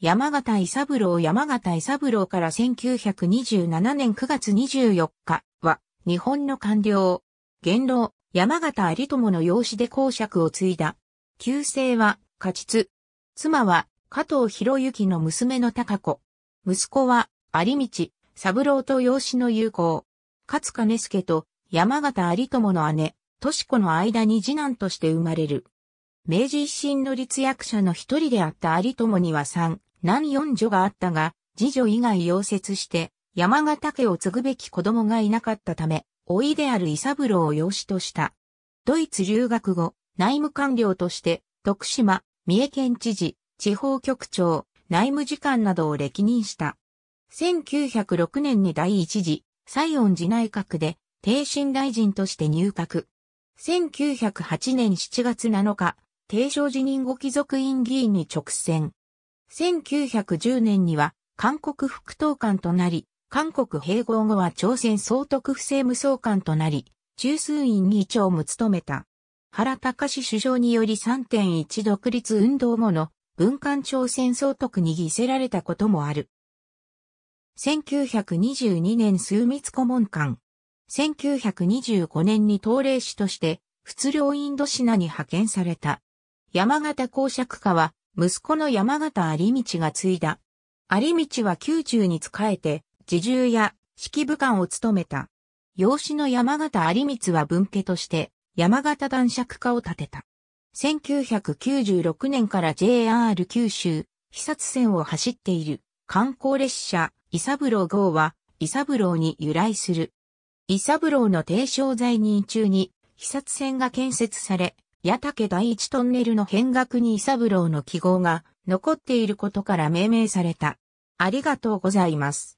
山形伊三郎山形伊三郎から1927年9月24日は、日本の官僚、元老、山形有友の養子で公爵を継いだ。旧姓は、勝津。妻は、加藤博之の娘の高子。息子は、有道、三郎と養子の友好。勝金助と山形有友の姉、敏子の間に次男として生まれる。明治維新の立役者の一人であった有友には三南四女があったが、次女以外溶接して、山形家を継ぐべき子供がいなかったため、老いである伊三郎を養子とした。ドイツ留学後、内務官僚として、徳島、三重県知事、地方局長、内務次官などを歴任した。1906年に第一次、西恩寺内閣で、定身大臣として入閣。1908年7月7日、定商辞任後貴族院議員に直選。1910年には韓国副統官となり、韓国併合後は朝鮮総督府政務総監となり、中枢院議長も務めた。原隆首相により3.1独立運動後の文官朝鮮総督に犠せられたこともある。1922年枢密顧問官。1925年に東令使として、仏領インドシナに派遣された。山形公爵家は、息子の山形有道が継いだ。有道は宮中に仕えて、自重や指揮部官を務めた。養子の山形有光は分家として、山形男爵家を建てた。1996年から JR 九州、被察線を走っている観光列車、伊三郎号は、伊三郎に由来する。伊三郎の提唱在任中に、被察線が建設され、矢竹第一トンネルの変額に伊三郎の記号が残っていることから命名された。ありがとうございます。